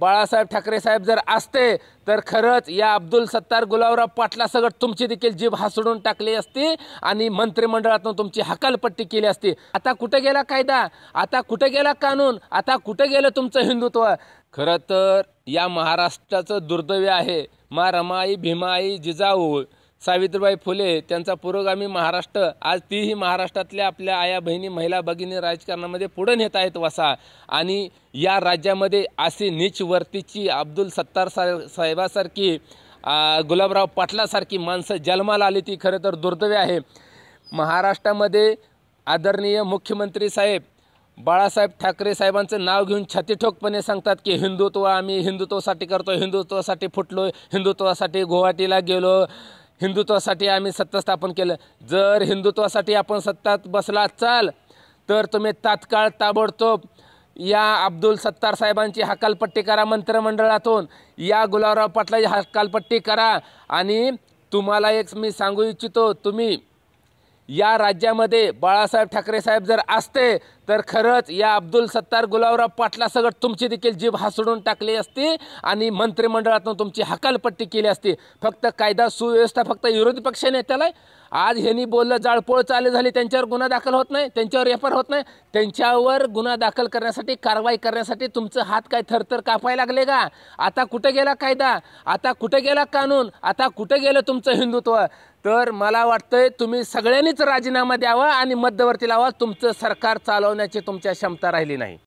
बाळासाहेब ठाकरे साहेब जर असते तर खरंच या अब्दुल सत्तार गुलाबराव पाटला सगळं तुमची देखील जीभ हासडून टाकली असती आणि मंत्रिमंडळातून तुमची हकालपट्टी केली असती आता कुठे गेला कायदा आता कुठे गेला कानून आता कुठं गेलं तुमचं हिंदुत्व खरं तर या महाराष्ट्राचं दुर्दैव आहे मा रमाई भीमाई जिजाऊ सावित्रीबाई फुले त्यांचा पुरोगामी महाराष्ट्र आज तीही महाराष्ट्रातल्या आपल्या आया बहिणी महिला भगिनी राजकारणामध्ये पुढे नेत आहेत वसा आणि या राज्यामध्ये असे वर्तीची अब्दुल सत्तार सा साहेबासारखी गुलाबराव पाटलासारखी माणसं जन्माला आली ती खरं तर दुर्दैवी आहे महाराष्ट्रामध्ये आदरणीय मुख्यमंत्री साहेब बाळासाहेब ठाकरे साहेबांचं नाव घेऊन छातीठोकपणे सांगतात की हिंदुत्व आम्ही हिंदुत्वासाठी करतो हिंदुत्वासाठी फुटलो हिंदुत्वासाठी गुवाहाटीला गेलो हिंदुत्वासाठी आम्ही सत्ता स्थापन केलं जर हिंदुत्वासाठी आपण सत्तात बसला चाल तर तुम्ही तात्काळ ताबडतोब या अब्दुल सत्तार साहेबांची हकालपट्टी करा मंत्रिमंडळातून या गुलाबराव पाटलाची हकालपट्टी करा आणि तुम्हाला एक मी सांगू इच्छितो तुम्ही या राज्यामध्ये बाळासाहेब ठाकरे साहेब जर असते तर खरंच या अब्दुल सत्तार गुलावराव पाटला तुमची देखील जीभ हासडून टाकली असती आणि मंत्रिमंडळातून तुमची हकालपट्टी केली असती फक्त कायदा सुव्यवस्था फक्त विरोधी पक्षाने त्याला आज ह्यांनी बोललं जाळपोळ चालू झाली त्यांच्यावर गुन्हा दाखल होत नाही त्यांच्यावर रेफर होत नाही त्यांच्यावर गुन्हा दाखल करण्यासाठी कारवाई करण्यासाठी तुमचं हात काय थरथर कापायला लागले का आता कुठं गेला कायदा आता कुठं गेला कानून आता कुठं गेलं तुमचं हिंदुत्व तर मला वाटतंय तुम्ही सगळ्यांनीच राजीनामा द्यावा आणि मध्यवर्ती लावा तुमचं सरकार चालवण्याची तुमच्या क्षमता राहिली नाही